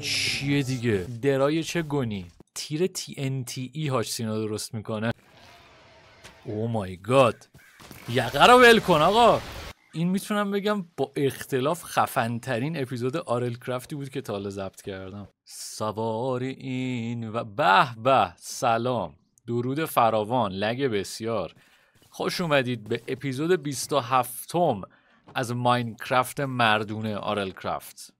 چیه دیگه درای چه گنی تیر ای e هاش سینا درست میکنه او مای گاد یقه رو ول کن آقا این میتونم بگم با اختلاف خفنترین اپیزود آرل کرافتی بود که تا حالا ضبط کردم سوار این و به به سلام درود فراوان لگ بسیار خوش اومدید به اپیزود 27 م از ماینکرافت مردونه آرل کرافت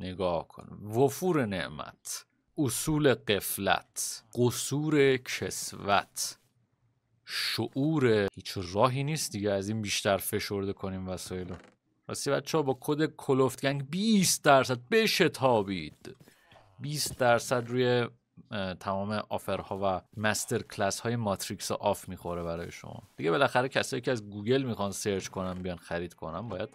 نگاه کن وفور نعمت اصول قفلت قصور کسوت شعور هیچ راهی نیست دیگه از این بیشتر فشرده کنیم وسایل رو راستی بچه ها با کد کلوفتگنگ 20 درصد تابید 20 درصد روی تمام آفرها و مستر کلاس های ماتریکس آف میخوره برای شما دیگه بالاخره کسایی که از گوگل میخوان سرچ کنن بیان خرید کنن باید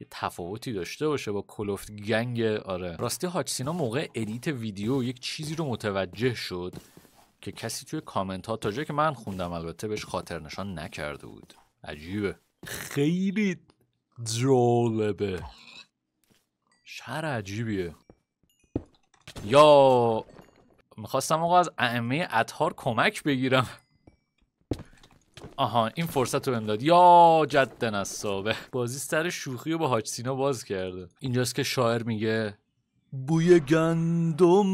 یه تفاوتی داشته باشه با کلوفت گنگ آره راستی هاچسینا موقع ادیت ویدیو یک چیزی رو متوجه شد که کسی توی کامنت ها تا جایی که من خوندم البته بهش خاطر نشان نکرده بود عجیبه خیلی جالبه شهر عجیبیه یا میخواستم آقا از ائمه اطهار کمک بگیرم آها این فرصت رو امداد یا جد نصابه بازی سر شوخی رو با سینا باز کرده اینجاست که شاعر میگه بوی گندم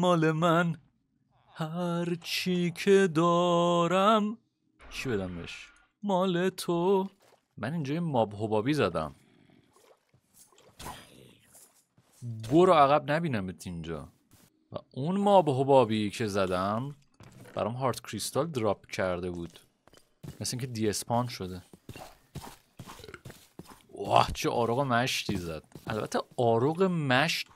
مال من هر چی که دارم چی بدم بهش مال تو من اینجا ماب حبابی زدم برو عقب نبینم اینجا و اون ماب حبابی که زدم برام هارت کریستال دراپ کرده بود مثل اینکه دی اسپان شده واه چه آروغ مشتی زد البته آروغ مشت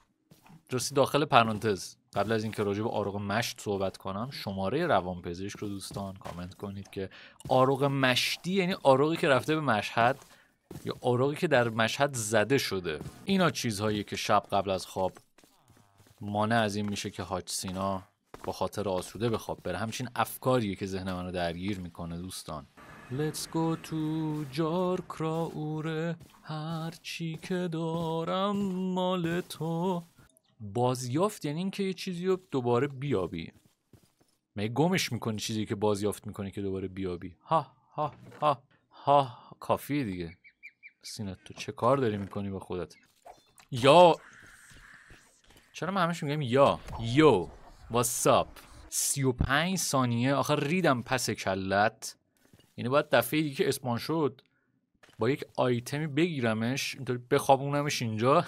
درستی داخل پرانتز قبل از اینکه راجع به آروغ مشت صحبت کنم شماره روان پزشک رو دوستان کامنت کنید که آروغ مشتی یعنی آروغی که رفته به مشهد یا آروغی که در مشهد زده شده اینا چیزهایی که شب قبل از خواب مانع از این میشه که هاجسینا با خاطر آسوده به خواب بره همچین افکاریه که ذهن منو درگیر میکنه دوستان Let's go to هر چی که دارم مال تو بازیافت یعنی اینکه یه چیزی رو دوباره بیابی می گمش میکنی چیزی که بازیافت میکنی که دوباره بیابی ها ها ها ها کافیه دیگه سینت تو چه کار داری میکنی با خودت یا چرا من همش میگم یا یو واتساپ 35 ثانیه آخر ریدم پس کلت یعنی باید دفعه دیگه که اسپان شد با یک آیتمی بگیرمش اینطوری بخوابونمش اینجا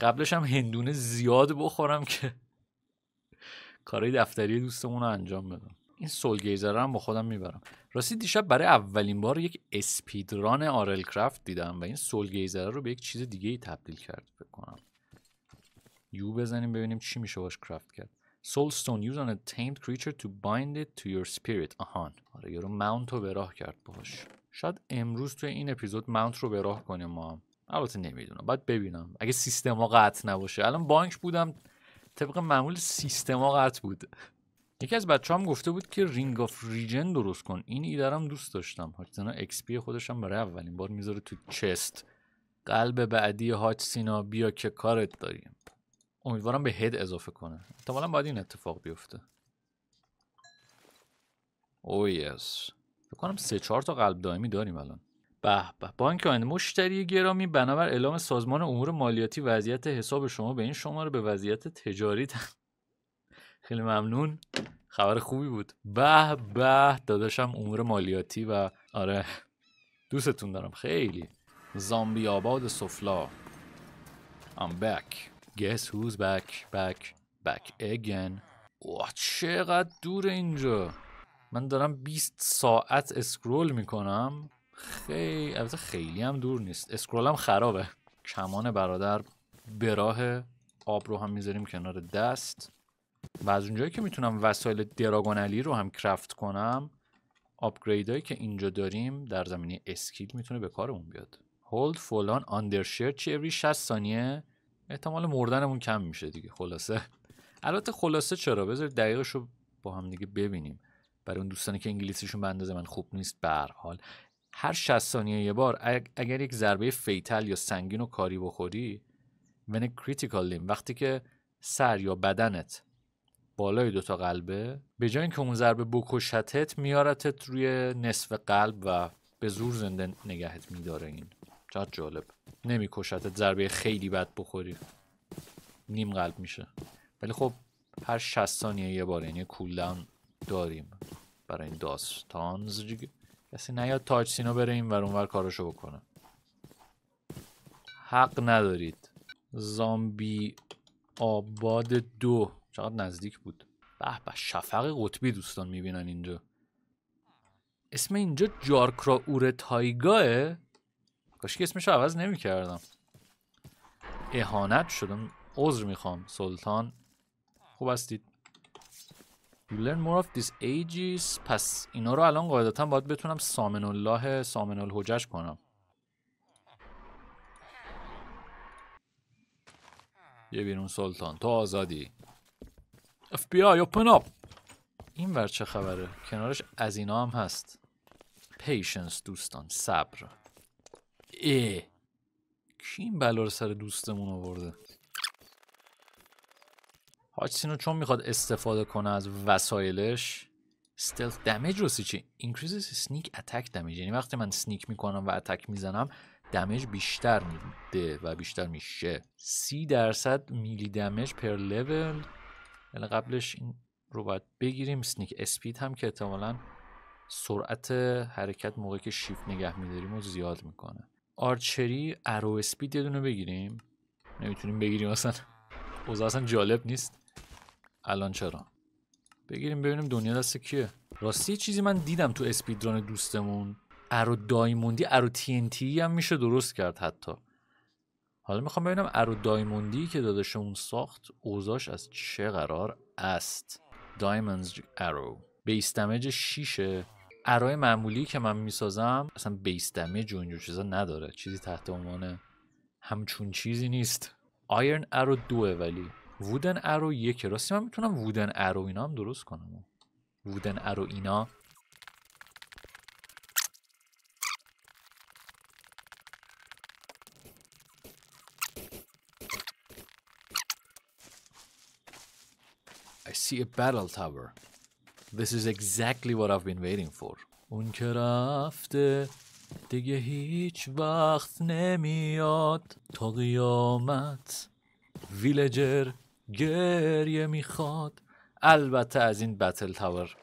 قبلش هم هندونه زیاد بخورم که کارهای دفتری دوستمون رو انجام بدم این سولگیزر هم با خودم میبرم راستی دیشب برای اولین بار یک اسپیدران آرل کرافت دیدم و این سولگیزر رو به یک چیز دیگه ای تبدیل کرد بکنم یو بزنیم ببینیم چی میشه باش کرافت کرد سول Stone use on a tamed creature to bind it to your spirit آهان آره یارو ماونت رو به راه کرد باش شاید امروز توی این اپیزود ماونت رو به راه کنیم ما البته نمیدونم باید ببینم اگه سیستما قطع نباشه الان بانک بودم طبق معمول سیستما قطع بود یکی از بچه هم گفته بود که رینگ آف ریجن درست کن این هم دوست داشتم اکس اکسپی خودشم برای اولین بار میذاره تو چست قلب بعدی هاکسینا بیا که کارت داریم امیدوارم به هد اضافه کنه احتمالا باید این اتفاق بیفته او oh یس کنم سه چهار تا قلب دائمی داریم الان به به بانک آینده مشتری گرامی بنابر اعلام سازمان امور مالیاتی وضعیت حساب شما به این شماره به وضعیت تجاری تن... خیلی ممنون خبر خوبی بود به به داداشم امور مالیاتی و آره دوستتون دارم خیلی زامبی آباد سفلا I'm back Guess who's back back back again اوه چقدر دور اینجا من دارم 20 ساعت اسکرول میکنم خیلی البته خیلی هم دور نیست اسکرولم خرابه کمان برادر به راه آب رو هم میذاریم کنار دست و از اونجایی که میتونم وسایل علی رو هم کرافت کنم آپگرید هایی که اینجا داریم در زمینه اسکیل میتونه به کارمون بیاد هولد فلان آندرشیر چی اوری 60 ثانیه احتمال مردنمون کم میشه دیگه خلاصه البته خلاصه چرا بذارید دقیقش رو با هم دیگه ببینیم برای اون دوستانی که انگلیسیشون به اندازه من خوب نیست به حال هر 60 ثانیه یه بار اگر یک ضربه فیتل یا سنگین و کاری بخوری ون کریتیکال لیم وقتی که سر یا بدنت بالای دوتا قلبه به جای اینکه اون ضربه بکشتت میارتت روی نصف قلب و به زور زنده نگهت میداره این چقدر جالب نمیکشد ضربه خیلی بد بخوری نیم قلب میشه ولی خب هر شست ثانیه یه بار یعنی کولدان داریم برای این داستانز کسی نیاد تاج سینا بره این ور اونور کارشو بکنه حق ندارید زامبی آباد دو چقدر نزدیک بود به به شفق قطبی دوستان میبینن اینجا اسم اینجا جارکرا اور تایگاه کاش اسمش عوض نمی کردم اهانت شدم عذر میخوام سلطان خوب هستید You learn more of these ages پس اینا رو الان قاعدتا باید بتونم سامن الله سامن الحجش کنم یه بیرون سلطان تو آزادی FBI open up این ور چه خبره کنارش از اینا هم هست پیشنس دوستان صبر ای کی این بلا رو سر دوستمون آورده هاچسینو چون میخواد استفاده کنه از وسایلش stealth Damage رو سیچی increases sneak attack damage یعنی وقتی من سنیک میکنم و اتک میزنم دمیج بیشتر میده و بیشتر میشه سی درصد میلی دمیج پر لول یعنی قبلش این رو باید بگیریم سنیک اسپید هم که احتمالا سرعت حرکت موقعی که شیفت نگه میداریم رو زیاد میکنه آرچری ارو اسپید یه دونه بگیریم نمیتونیم بگیریم اصلا اوضاع اصلا جالب نیست الان چرا بگیریم ببینیم دنیا دست کیه راستی چیزی من دیدم تو اسپیدران دوستمون ارو دایموندی ارو تی هم میشه درست کرد حتی حالا میخوام ببینم ارو دایموندی که داداشمون ساخت اوزاش از چه قرار است دایموندز ارو بیس دمیج شیشه ارای معمولی که من میسازم اصلا بیس دمیج و اینجور چیزا نداره چیزی تحت عنوان همچون چیزی نیست آیرن ارو دوه ولی وودن ارو یک راستی من میتونم وودن ارو اینا هم درست کنم وودن ارو اینا I see a battle tower This is exactly what I've been waiting for. اون که رفته دیگه هیچ وقت نمیاد تا قیامت ویلجر گریه میخواد البته از این بتل تاور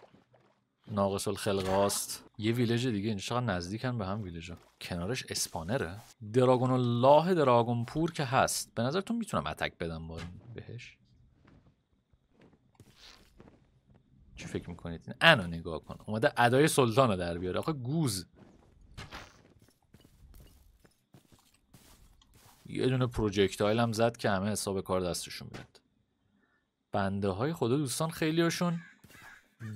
ناقص الخلقه هاست یه ویلج دیگه اینجا چقدر نزدیکن به هم ویلج ها. کنارش اسپانره دراگون الله دراگون پور که هست به نظرتون میتونم اتک بدم با بهش چی فکر میکنید این انا نگاه کن اومده ادای سلطان رو در بیاره آخه گوز یه دونه پروژکتایل هم زد که همه حساب کار دستشون بیاد بنده های خدا دوستان خیلی هاشون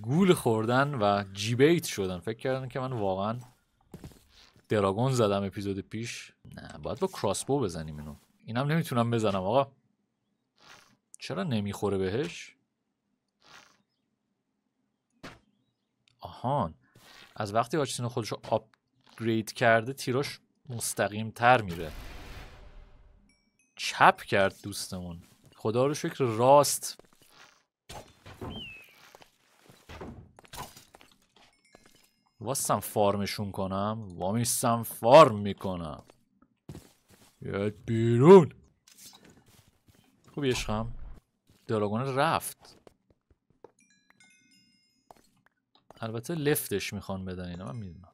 گول خوردن و جیبیت شدن فکر کردن که من واقعا دراگون زدم اپیزود پیش نه باید با کراسبو بزنیم اینو اینم نمیتونم بزنم آقا چرا نمیخوره بهش آهان از وقتی آچینو خودش رو آپگرید کرده تیراش مستقیم تر میره چپ کرد دوستمون خدا رو شکر راست واستم فارمشون کنم وامیستم فارم میکنم یاد بیرون خوبیش عشقم دراغونه رفت البته لفتش میخوان بدن اینا من میدونم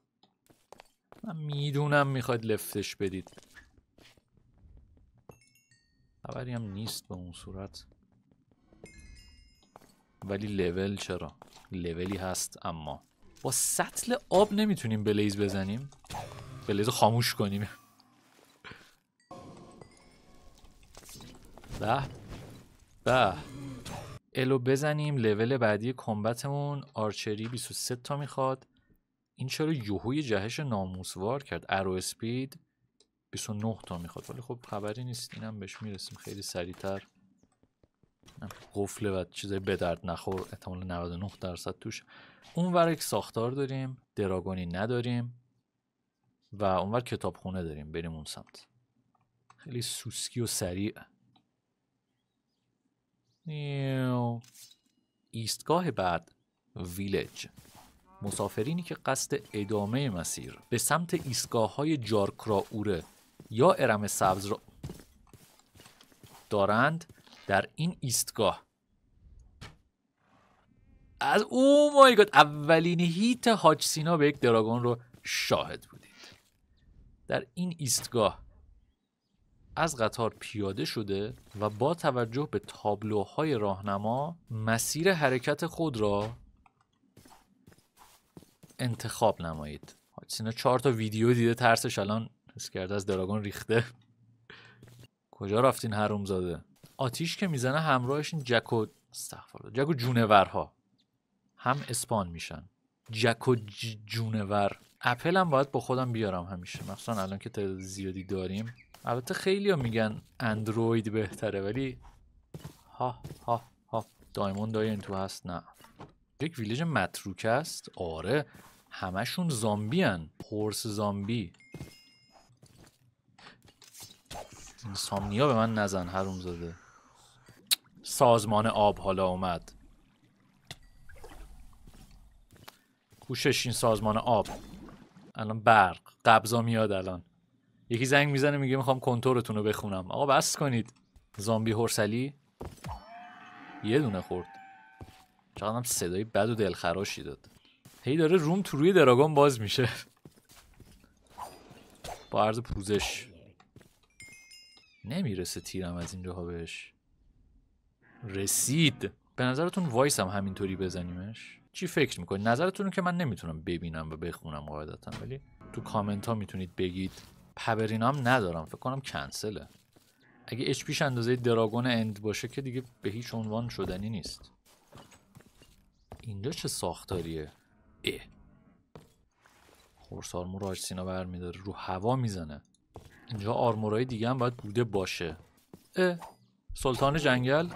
من میدونم میخواید لفتش بدید خبری هم نیست به اون صورت ولی لول چرا لولی هست اما با سطل آب نمیتونیم بلیز بزنیم بلیز خاموش کنیم به به الو بزنیم لول بعدی کمبتمون آرچری 23 تا میخواد این چرا یوهوی جهش ناموسوار کرد ارو اسپید 29 تا میخواد ولی خب خبری نیست اینم بهش میرسیم خیلی سریعتر قفله و چیزای به درد نخور احتمال 99 درصد توش اونور یک ساختار داریم دراگونی نداریم و اونور کتابخونه داریم بریم اون سمت خیلی سوسکی و سریع ایستگاه بعد ویلج مسافرینی که قصد ادامه مسیر به سمت ایستگاه های اوره یا ارم سبز را دارند در این ایستگاه از او مای گاد اولین هیت هاجسینا به یک دراگون رو شاهد بودید در این ایستگاه از قطار پیاده شده و با توجه به تابلوهای راهنما مسیر حرکت خود را انتخاب نمایید سینا چهار تا ویدیو دیده ترسش الان حس کرده از دراگون ریخته کجا رفتین هر زاده آتیش که میزنه همراهش این جکو جکو استغفر جونورها هم اسپان میشن جکو جونور اپل هم باید با خودم بیارم همیشه مخصوصا الان که تعداد زیادی داریم البته خیلی ها میگن اندروید بهتره ولی ها ها ها دایموند این تو هست نه یک ویلج متروک است آره همشون زامبی هن پورس زامبی سامنیا به من نزن هروم زده سازمان آب حالا اومد کوشش این سازمان آب الان برق قبضا میاد الان یکی زنگ میزنه میگه میخوام کنتورتون رو بخونم آقا بس کنید زامبی هرسلی یه دونه خورد چقدر هم صدای بد و دلخراشی داد هی داره روم تو روی دراگون باز میشه با عرض پوزش نمیرسه تیرم از اینجاها بهش رسید به نظرتون وایس هم همینطوری بزنیمش چی فکر میکنید نظرتون که من نمیتونم ببینم و بخونم قاعدتا ولی تو کامنت ها میتونید بگید پبرینا هم ندارم فکر کنم کنسله اگه اچ پیش اندازه دراگون اند باشه که دیگه به هیچ عنوان شدنی نیست اینجا چه ساختاریه اه خورس آرمور آج سینا برمیداره رو هوا میزنه اینجا آرمورای دیگه هم باید بوده باشه اه سلطان جنگل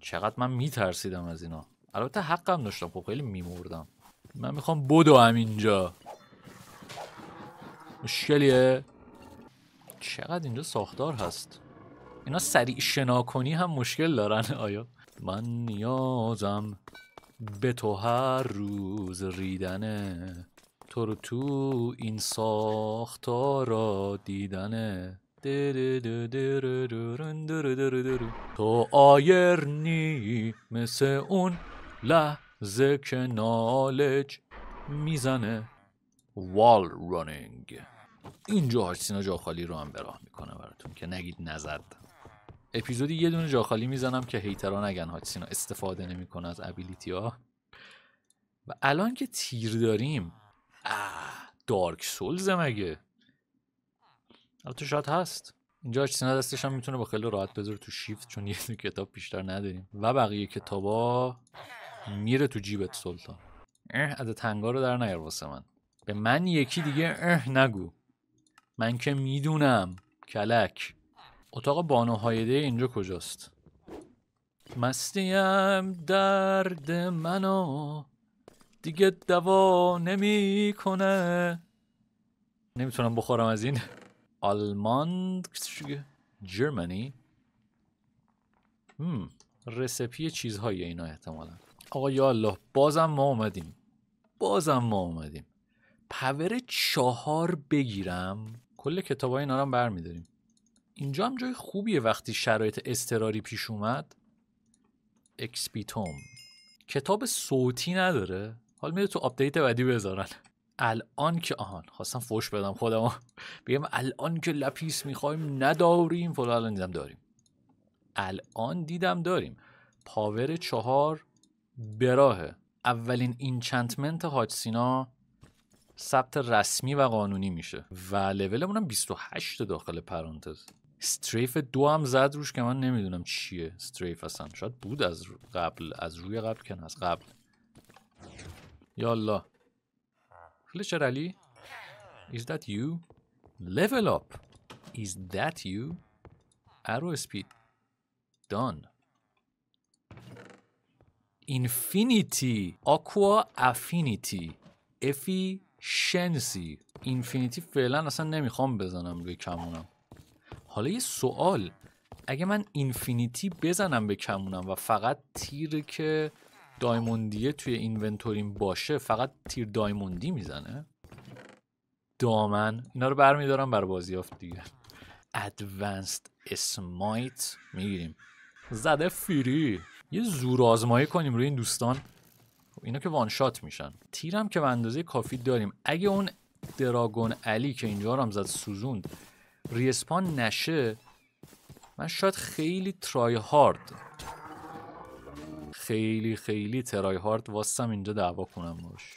چقدر من میترسیدم از اینا البته حقم داشتم خب خیلی میمردم من میخوام بدو هم اینجا مشکلیه چقدر اینجا ساختار هست اینا سریع شناکنی هم مشکل دارن آیا من نیازم به تو هر روز ریدنه تو رو تو این ساختارا دیدنه تو آیرنی مثل اون لحظه که نالج میزنه وال رانینگ اینجا هاشتینا جاخالی رو هم براه میکنه براتون که نگید نزد اپیزودی یه دونه جاخالی میزنم که هیترا نگن هاش استفاده نمیکنه از ابیلیتی ها و الان که تیر داریم آه دارک سولز مگه البته شاید هست اینجا سینا دستش هم میتونه با خیلی راحت بذاره تو شیفت چون یه کتاب بیشتر نداریم و بقیه کتابا میره تو جیبت سلطان اه از تنگا رو در نیار من من یکی دیگه اه نگو من که میدونم کلک اتاق بانو هایده اینجا کجاست مستیم درد منو دیگه دوا نمیکنه نمیتونم بخورم از این آلمان جرمنی هم. رسپی چیزهای اینا احتمالا آقا یا الله بازم ما اومدیم بازم ما اومدیم پاور چهار بگیرم کل کتاب های اینا رو برمیداریم اینجا هم جای خوبیه وقتی شرایط استراری پیش اومد اکسپیتوم کتاب صوتی نداره حال میره تو آپدیت بعدی بذارن الان که آهان خواستم فوش بدم خودم بگم الان که لپیس میخوایم نداریم فلا الان دیدم داریم الان دیدم داریم پاور چهار براهه اولین اینچنتمنت هاچسینا ثبت رسمی و قانونی میشه و لولمون هم 28 داخل پرانتز استریف دو هم زد روش که من نمیدونم چیه استریف اصلا شاید بود از قبل از روی قبل که از قبل یالا فلیچر علی Is that you? Level up. Is that you? Arrow speed. Done. Infinity. Aqua affinity. Effie شنسی اینفینیتی فعلا اصلا نمیخوام بزنم روی کمونم حالا یه سوال اگه من اینفینیتی بزنم به کمونم و فقط تیر که دایموندیه توی اینونتوریم باشه فقط تیر دایموندی میزنه دامن اینا رو برمیدارم بر بازیافت دیگه ادوانسد اسمایت میگیریم زده فیری یه زور آزمایی کنیم روی این دوستان اینا که وان شات میشن تیرم که به اندازه کافی داریم اگه اون دراگون علی که اینجا رو هم زد سوزوند ریسپان نشه من شاید خیلی ترای هارد خیلی خیلی ترای هارد واسم اینجا دعوا کنم باش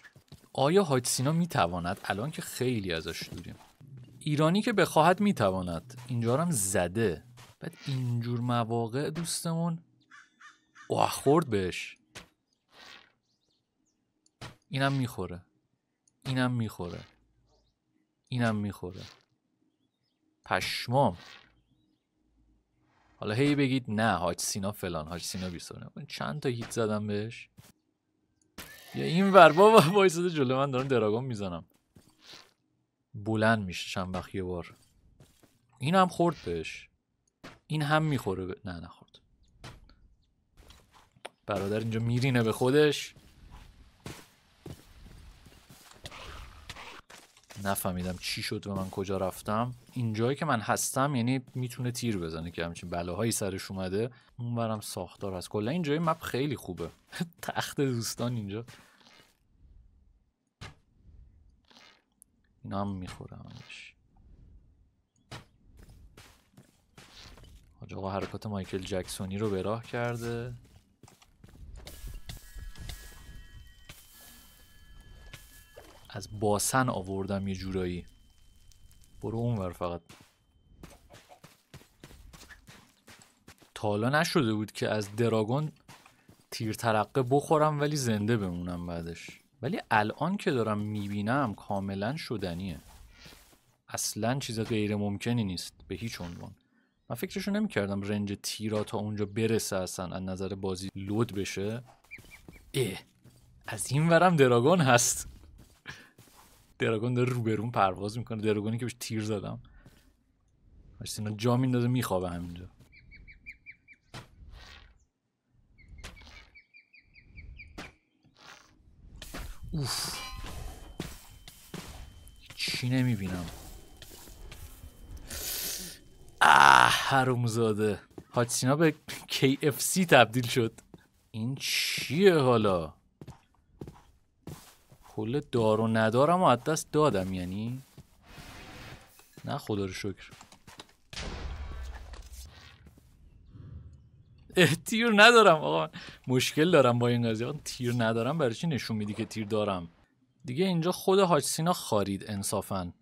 آیا هایتسینا میتواند الان که خیلی ازش دوریم ایرانی که بخواهد میتواند اینجا رو هم زده بعد اینجور مواقع دوستمون اوه خورد بهش اینم میخوره اینم میخوره اینم میخوره پشمام حالا هی بگید نه حاج سینا فلان حاج سینا بیسونه چند تا هیت زدم بهش یا این ور بابا وایساده جلو من دارم دراگون میزنم بلند میشه چند وقت یه بار این هم خورد بهش این هم میخوره نه نخورد برادر اینجا میرینه به خودش نفهمیدم چی شد و من کجا رفتم اینجایی که من هستم یعنی میتونه تیر بزنه که همچین بلاهایی سرش اومده اونورم ساختار هست کلا اینجای مپ خیلی خوبه تخت دوستان اینجا اینا هم میخوره همش حرکات مایکل جکسونی رو به راه کرده از باسن آوردم یه جورایی برو اونور فقط تا حالا نشده بود که از دراگون تیر ترقه بخورم ولی زنده بمونم بعدش ولی الان که دارم میبینم کاملا شدنیه اصلا چیز غیر ممکنی نیست به هیچ عنوان من فکرشو نمیکردم رنج تیرا تا اونجا برسه اصلا از نظر بازی لود بشه اه از این ورم دراگون هست دراگون داره روبرون پرواز میکنه دراگونی که بهش تیر زدم اینا جا میندازه میخوابه همینجا اوف چی نمیبینم آه هرومزاده به کی به KFC تبدیل شد این چیه حالا کل دار و ندارم و از دست دادم یعنی نه خدا رو شکر تیر ندارم آقا مشکل دارم با این قضیه تیر ندارم برای چی نشون میدی که تیر دارم دیگه اینجا خود حاج سینا خارید انصافا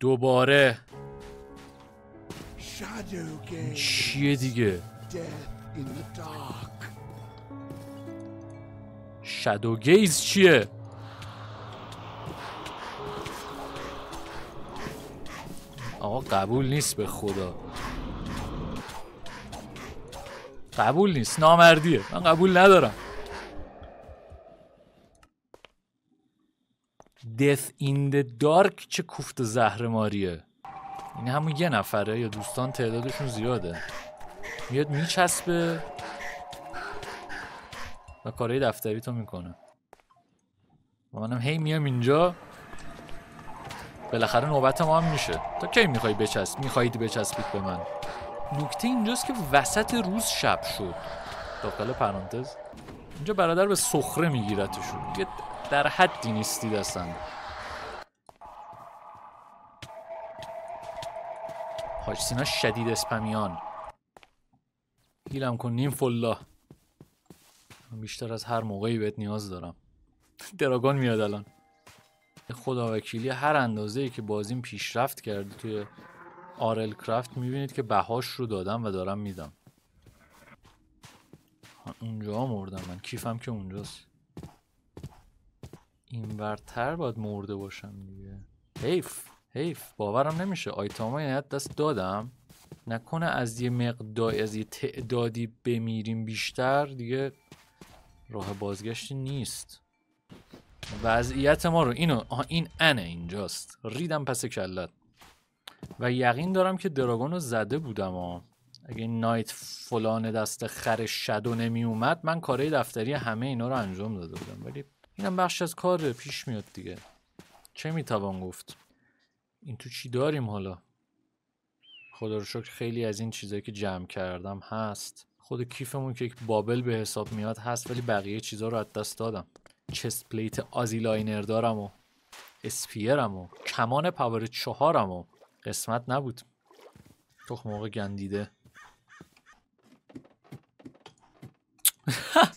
دوباره چیه دیگه شادو گیز چیه آقا قبول نیست به خدا قبول نیست نامردیه من قبول ندارم دث این دارک چه کوفت ماریه این همون یه نفره یا دوستان تعدادشون زیاده میاد میچسبه و کارهای دفتری تو میکنه و منم هی میام اینجا بالاخره نوبت ما هم میشه تا کی میخوای بچسب میخواید بچسبید به من نکته اینجاست که وسط روز شب شد داخل پرانتز اینجا برادر به سخره میگیرتشون یه در حدی نیستید هستن حاج سینا شدید اسپمیان گیلم کن نیم بیشتر از هر موقعی بهت نیاز دارم دراگون میاد الان خدا وکیلی هر اندازه ای که بازیم پیشرفت کرده توی آرل کرافت میبینید که بهاش رو دادم و دارم میدم اونجا مردم من کیفم که اونجاست اینورتر باید مرده باشم دیگه حیف حیف باورم نمیشه آیتام های یعنی دست دادم نکنه از یه مقدار از یه تعدادی بمیریم بیشتر دیگه راه بازگشتی نیست وضعیت ما رو اینو آه این انه اینجاست ریدم پس کلت و یقین دارم که دراگون رو زده بودم ها اگه نایت فلان دست خر شدو نمی اومد من کاره دفتری همه اینا رو انجام داده بودم ولی اینم بخش از کار پیش میاد دیگه چه میتوان گفت این تو چی داریم حالا خدا رو شکر خیلی از این چیزایی که جمع کردم هست خود کیفمون که یک بابل به حساب میاد هست ولی بقیه چیزا رو از دست دادم چست پلیت آزی لاینر دارم و اسپیرم و کمان پاور چهارم و قسمت نبود تخم خب موقع گندیده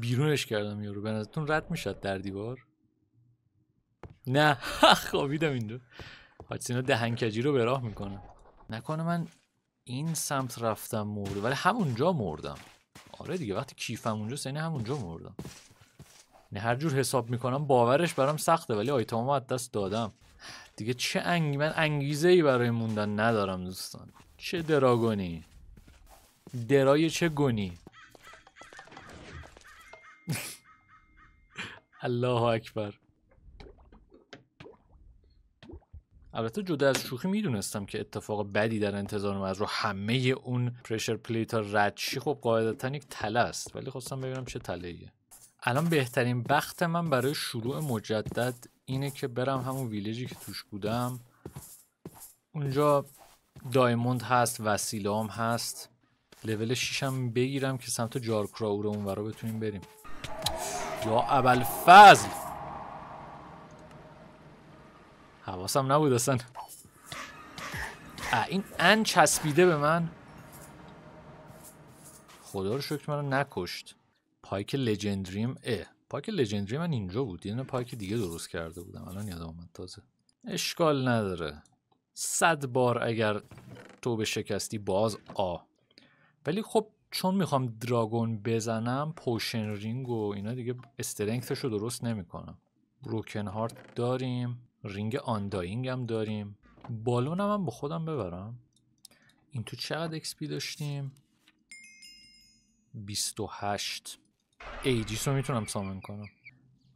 بیرونش کردم یارو به نظرتون رد میشد در دیوار نه خوابیدم خب، این رو دهنکجی رو به راه میکنه نکنه من این سمت رفتم مورد ولی همونجا مردم آره دیگه وقتی کیفم اونجا سینه همونجا مردم نه یعنی هر جور حساب میکنم باورش برام سخته ولی آیتم ها دست دادم دیگه چه انگ من انگیزه ای برای موندن ندارم دوستان چه دراگونی درای چه گونی الله اکبر البته جدا از شوخی میدونستم که اتفاق بدی در انتظارم از رو همه اون پرشر پلیت ها ردشی خب قاعدتا یک تله است ولی خواستم ببینم چه تله ایه الان بهترین وقت من برای شروع مجدد اینه که برم همون ویلیجی که توش بودم اونجا دایموند هست هم هست لول 6 هم بگیرم که سمت جارکراور اونورا بتونیم بریم یا فضل حواسم نبود اصلا این ان چسبیده به من خدا رو شکر منو نکشت پایک لجندریم اه پایک لژندری من اینجا بود یعنی پایک دیگه درست کرده بودم الان یادم اومد تازه اشکال نداره صد بار اگر تو به شکستی باز آ ولی خب چون میخوام دراگون بزنم پوشن رینگ و اینا دیگه استرنگتش رو درست نمیکنم روکن هارت داریم رینگ آنداینگ هم داریم بالون هم, هم با خودم ببرم این تو چقدر اکسپی داشتیم 28 ایجیس رو میتونم سامن کنم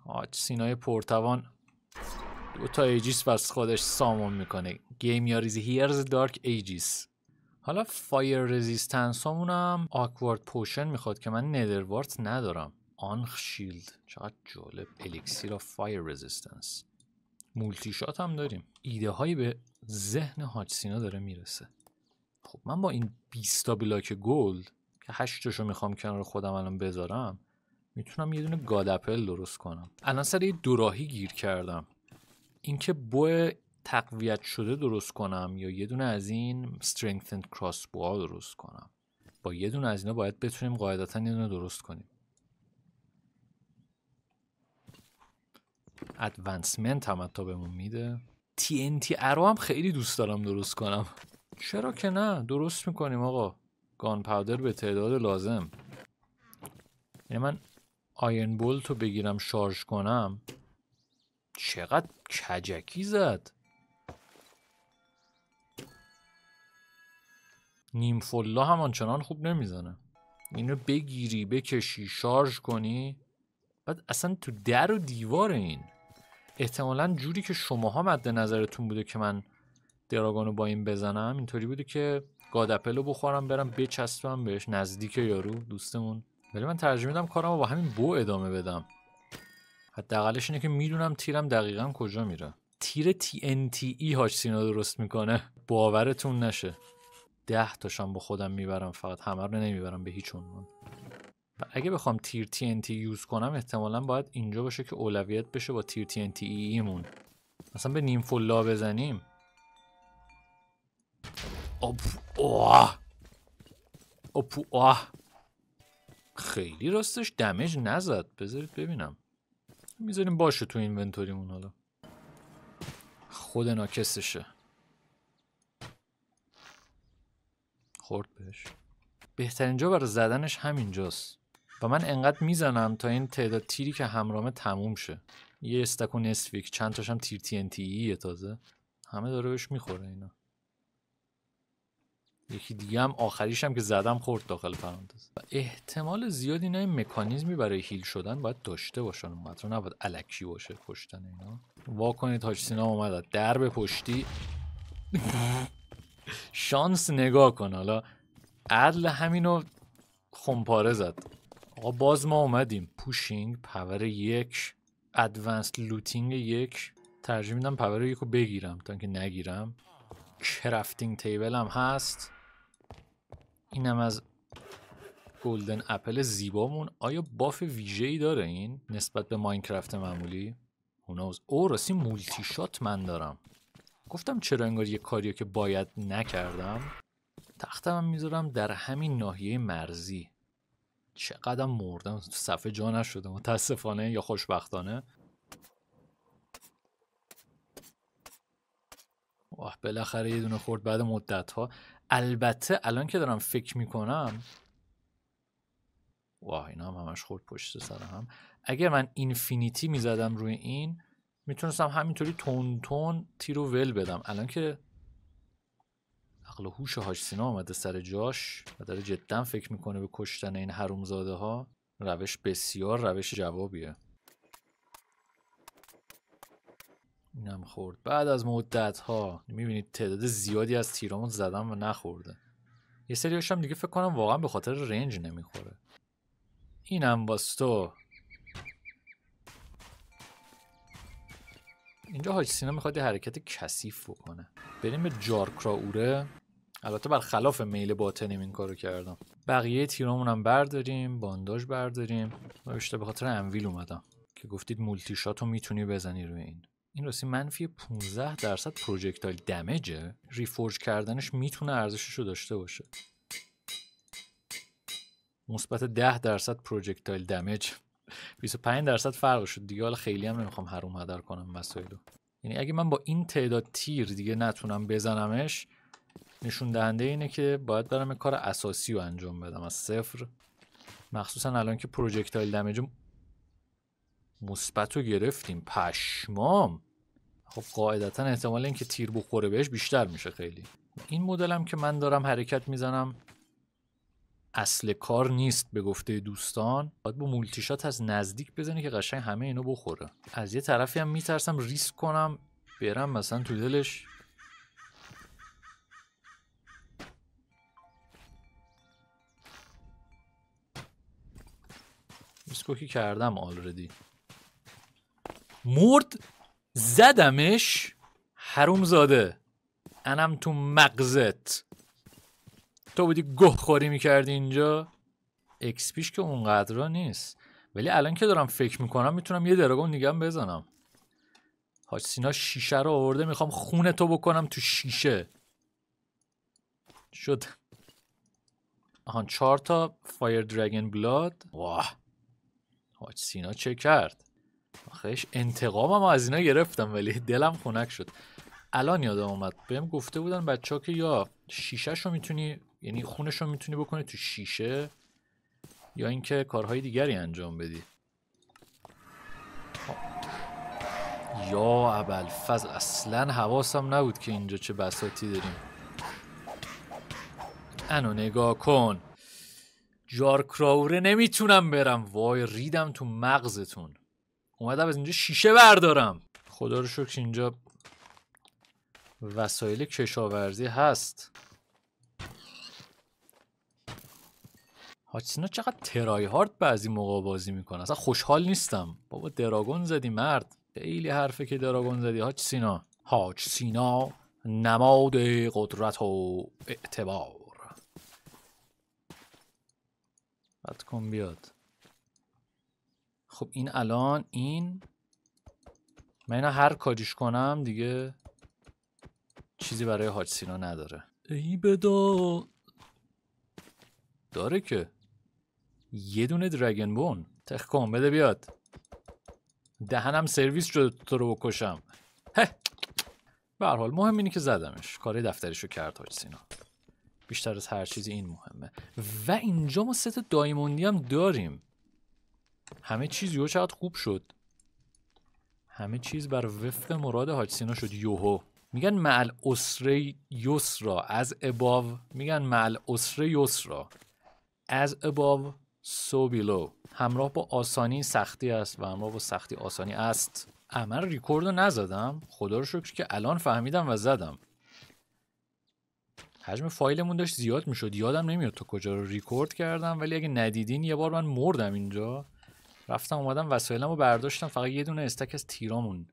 آج سینای پرتوان دو تا ایجیس بس خودش سامون میکنه گیم یاریزی هیرز دارک ایجیس حالا فایر رزیستنس همونم آکوارد پوشن میخواد که من ندروارت ندارم آنخ شیلد چقدر جالب الیکسیر آف فایر رزیستنس مولتی شات هم داریم ایده هایی به ذهن هاچسینا داره میرسه خب من با این 20 تا بلاک گلد که 8 تاشو میخوام کنار خودم الان بذارم میتونم یه دونه گادپل درست کنم الان سر یه دوراهی گیر کردم اینکه بو تقویت شده درست کنم یا یه دونه از این strengthened crossbow درست کنم با یه دونه از اینا باید بتونیم قاعدتا یه دونه درست کنیم ادوانسمنت هم حتی بهمون میده TNT ارو هم خیلی دوست دارم درست کنم چرا که نه درست میکنیم آقا گان پاودر به تعداد لازم یعنی من آین بولت رو بگیرم شارژ کنم چقدر کجکی زد نیم فلا هم آنچنان خوب نمیزنه اینو بگیری بکشی شارژ کنی بعد اصلا تو در و دیوار این احتمالا جوری که شماها مد نظرتون بوده که من دراگانو با این بزنم اینطوری بوده که گادپلو بخورم برم بچسبم بهش نزدیک یارو دوستمون ولی من ترجمه میدم کارم رو با همین بو ادامه بدم حداقلش اینه که میدونم تیرم دقیقا کجا میره تیر ای e هاش سینا درست میکنه باورتون نشه ده تاشم با خودم میبرم فقط همه رو نمیبرم به هیچ عنوان اگه بخوام تیر TNT یوز کنم احتمالا باید اینجا باشه که اولویت بشه با تیر TNT ایمون e مثلا به نیم فلا بزنیم اوه اوه خیلی راستش دمج نزد بذارید ببینم میذاریم باشه تو اینونتوریمون حالا خود ناکسشه خورد بهش بهترین جا برای زدنش همینجاست و من انقدر میزنم تا این تعداد تیری که همرامه تموم شه یه استک و نصفیک چند تاشم تیر تی ایه e تازه همه داره بهش میخوره اینا یکی دیگه هم آخریش هم که زدم خورد داخل پرانتز و احتمال زیاد اینا این مکانیزمی برای هیل شدن باید داشته باشن اونقدر نباید الکی باشه کشتن اینا وا کنید سینا اومد در به پشتی شانس نگاه کن حالا عدل همینو خمپاره زد آقا باز ما اومدیم پوشینگ پاور یک ادوانس لوتینگ یک ترجیح میدم پاور یک رو بگیرم تا اینکه نگیرم کرافتینگ تیبل هم هست اینم از گلدن اپل زیبامون آیا باف ویژه ای داره این نسبت به ماینکرافت معمولی هونوز او راستی مولتی شات من دارم گفتم چرا انگار یه کاریو که باید نکردم تختم میذارم در همین ناحیه مرزی چقدر مردم صفحه جا نشده متاسفانه یا خوشبختانه واه بالاخره یه دونه خورد بعد مدت ها البته الان که دارم فکر میکنم واه اینا هم همش خورد پشت سر هم اگر من اینفینیتی میزدم روی این میتونستم همینطوری تون تون تیرو ول بدم الان که عقل و هوش آمده سر جاش و داره جدا فکر میکنه به کشتن این حرومزاده ها روش بسیار روش جوابیه اینم خورد بعد از مدت ها میبینید تعداد زیادی از تیرامون زدم و نخورده یه سری هم دیگه فکر کنم واقعا به خاطر رنج نمیخوره اینم باستو اینجا حاج سینا میخواد یه حرکت کثیف بکنه بریم به اوره البته خلاف میل باطنیم این کارو کردم بقیه تیرامون هم برداریم بانداش برداریم و بیشتر به خاطر انویل اومدم که گفتید مولتی شاتو میتونی بزنی روی این این راستی منفی 15 درصد پروژکتایل دمجه ریفورج کردنش میتونه ارزشش رو داشته باشه مثبت 10 درصد پروژکتایل دمج 25 درصد فرق شد دیگه حالا خیلی هم نمیخوام هر هدر کنم مسایلو یعنی اگه من با این تعداد تیر دیگه نتونم بزنمش نشون دهنده اینه که باید برم کار اساسی رو انجام بدم از صفر مخصوصا الان که پروژکتایل دمیج مثبت رو گرفتیم پشمام خب قاعدتا احتمال اینکه تیر بخوره بهش بیشتر میشه خیلی این مدلم که من دارم حرکت میزنم اصل کار نیست به گفته دوستان باید با مولتیشات از نزدیک بزنی که قشنگ همه اینو بخوره از یه طرفی هم میترسم ریسک کنم برم مثلا تو دلش کوکی کردم آلردی مرد زدمش حروم زاده انم تو مغزت تو بودی گه خوری میکردی اینجا اکسپیش که اونقدر نیست ولی الان که دارم فکر میکنم میتونم یه دراگون نگم بزنم حاج سینا شیشه رو آورده میخوام خونه تو بکنم تو شیشه شد آهان چهار تا فایر درگن بلاد واه آج سینا چه کرد آخهش انتقامم از اینا گرفتم ولی دلم خنک شد الان یادم اومد بهم گفته بودن بچه که یا شیشه رو میتونی یعنی خونش رو میتونی بکنی تو شیشه یا اینکه کارهای دیگری انجام بدی یا ابل فضل اصلا حواسم نبود که اینجا چه بساتی داریم انو نگاه کن جار نمیتونم برم وای ریدم تو مغزتون اومدم از اینجا شیشه بردارم خدا رو شکر اینجا وسایل کشاورزی هست هاچسینا چقدر ترای هارد بعضی موقع بازی میکنه اصلا خوشحال نیستم بابا دراگون زدی مرد خیلی حرفه که دراگون زدی هاچسینا سینا سینا نماد قدرت و اعتبار قطع کن بیاد خب این الان این من اینا هر کاریش کنم دیگه چیزی برای حاج سینا نداره ای بدا داره که یه دونه درگن بون تخ کن بده بیاد دهنم سرویس شد تو رو بکشم به حال مهم اینه که زدمش کاری دفتریشو کرد حاج سینا بیشتر از هر چیزی این مهمه و اینجا ما ست دایموندی هم داریم همه چیز یو چقدر خوب شد همه چیز بر وفق مراد هاچسینا شد یوهو میگن معل اسره یسرا از اباو میگن معل اسره یسرا از اباو سو بیلو همراه با آسانی سختی است و همراه با سختی آسانی است عمل ریکورد رو نزدم خدا رو شکر که الان فهمیدم و زدم حجم فایلمون داشت زیاد میشد یادم نمیاد تو کجا رو ریکورد کردم ولی اگه ندیدین یه بار من مردم اینجا رفتم اومدم وسایلم رو برداشتم فقط یه دونه استک از تیرامون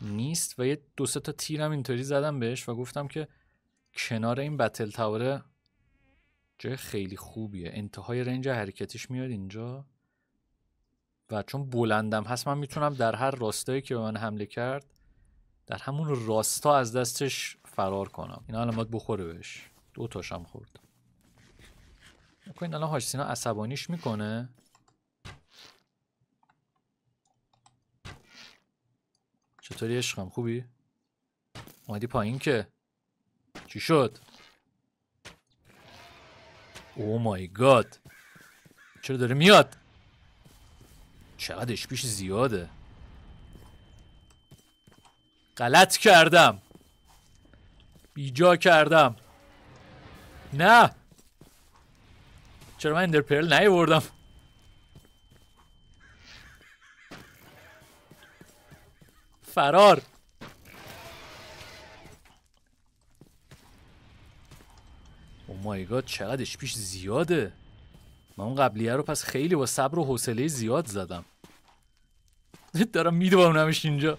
نیست و یه دو سه تا تیرم اینطوری زدم بهش و گفتم که کنار این بتل تاور جای خیلی خوبیه انتهای رنج حرکتش میاد اینجا و چون بلندم هست من میتونم در هر راستایی که به من حمله کرد در همون راستا از دستش فرار کنم اینا الان باید بخوره بهش دو تاشم خورد میکنین خب الان هاش سینا عصبانیش میکنه چطوری عشقم خوبی؟ اومدی پایین که چی شد؟ او مای گاد چرا داره میاد؟ چقدرش پیش زیاده غلط کردم بیجا کردم نه چرا من اندر پرل نیوردم فرار او مای گاد چقدرش پیش زیاده من اون قبلیه رو پس خیلی با صبر و حوصله زیاد زدم دارم میدوانمش اینجا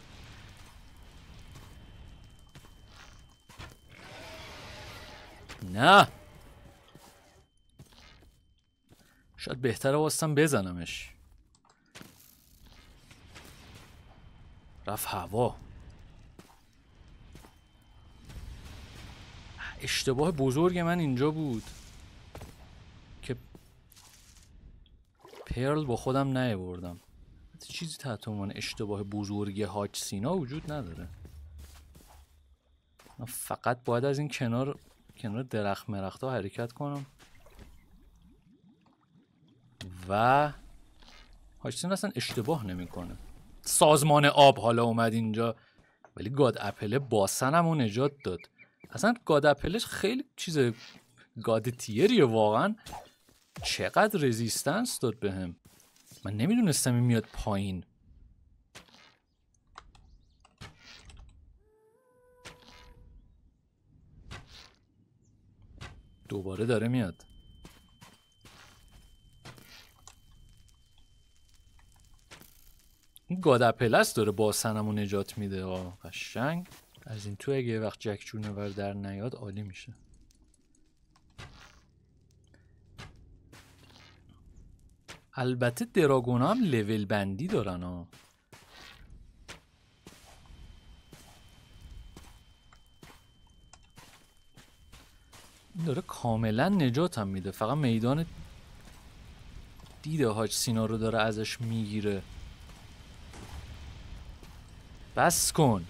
نه شاید بهتره واستم بزنمش رفت هوا اشتباه بزرگ من اینجا بود که پرل با خودم بردم چیزی تحت عنوان اشتباه بزرگ هاچ سینا وجود نداره من فقط باید از این کنار کنار درخت مرخت ها حرکت کنم و هاشتین اصلا اشتباه نمیکنه سازمان آب حالا اومد اینجا ولی گاد اپله باسن هم نجات داد اصلا گاد اپلش خیلی چیز گاد تیریه واقعا چقدر رزیستنس داد بهم هم من نمیدونستم این میاد پایین دوباره داره میاد این گادا پلس داره با سنمو نجات میده آه قشنگ از این تو اگه وقت جک جونور در نیاد عالی میشه البته دراگونام هم لول بندی دارن ها این داره کاملا نجاتم میده فقط میدان دیده هاچ سینا رو داره ازش میگیره بس کن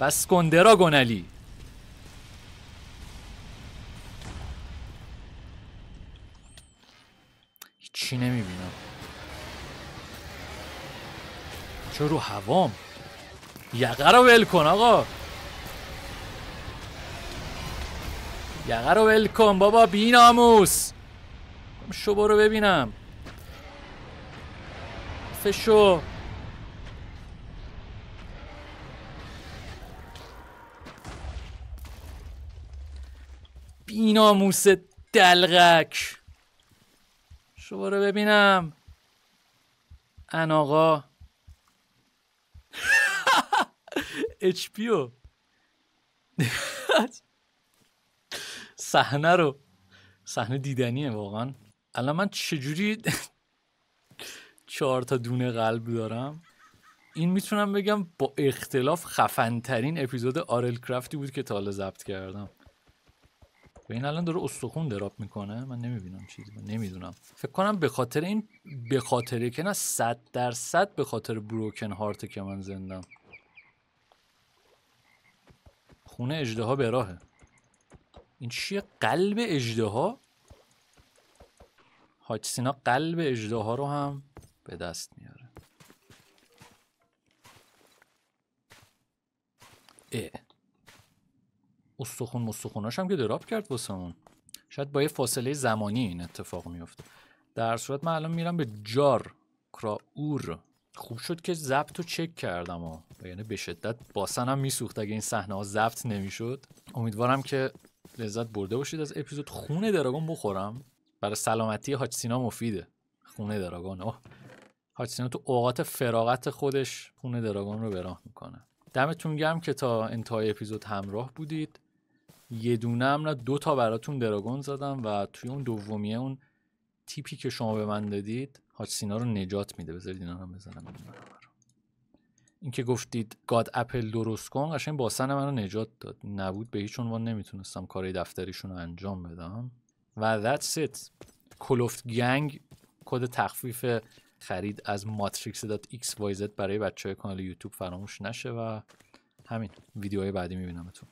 بس کن دراگون علی هیچی نمیبینم چرا رو هوام یقه رو ول کن آقا یقه رو ول کن بابا بیناموس خب، شو شبا رو ببینم فشو بیناموس دلقک دلغک شبا رو ببینم ان آقا اچ پیو صحنه رو صحنه دیدنیه واقعا الان من چجوری چهار تا دونه قلب دارم این میتونم بگم با اختلاف خفنترین اپیزود آرل کرافتی بود که تا حالا ضبط کردم و این الان داره استخون دراب میکنه من نمیبینم چیزی من نمیدونم فکر کنم به خاطر این به خاطر که نه صد درصد به خاطر بروکن هارت که من زندم خونه اجده ها به راهه این چیه قلب اجده ها هاچسینا قلب اجده ها رو هم به دست میاره اه استخون مستخوناش هم که دراب کرد واسمون شاید با یه فاصله زمانی این اتفاق میفته در صورت من الان میرم به جار کراور خوب شد که ضبط رو چک کردم و یعنی به شدت باسنم میسوخت اگه این صحنه ها زبط نمیشد امیدوارم که لذت برده باشید از اپیزود خونه دراگون بخورم برای سلامتی هاچسینا سینا مفیده خونه دراگون اوه سینا تو اوقات فراغت خودش خونه دراگون رو براه میکنه دمتون گرم که تا انتهای اپیزود همراه بودید یه دونه هم نه دو تا براتون دراگون زدم و توی اون دومیه اون تیپی که شما به من دادید هاچ سینا رو نجات میده بذارید اینا هم بزنم اینکه گفتید گاد اپل درست کن قشنگ باسن منو نجات داد نبود به هیچ عنوان نمیتونستم کارهای دفتریشون رو انجام بدم و that's it کلوفت گنگ کد تخفیف خرید از matrix.xyz برای بچه های کانال یوتیوب فراموش نشه و همین ویدیوهای بعدی میبینمتون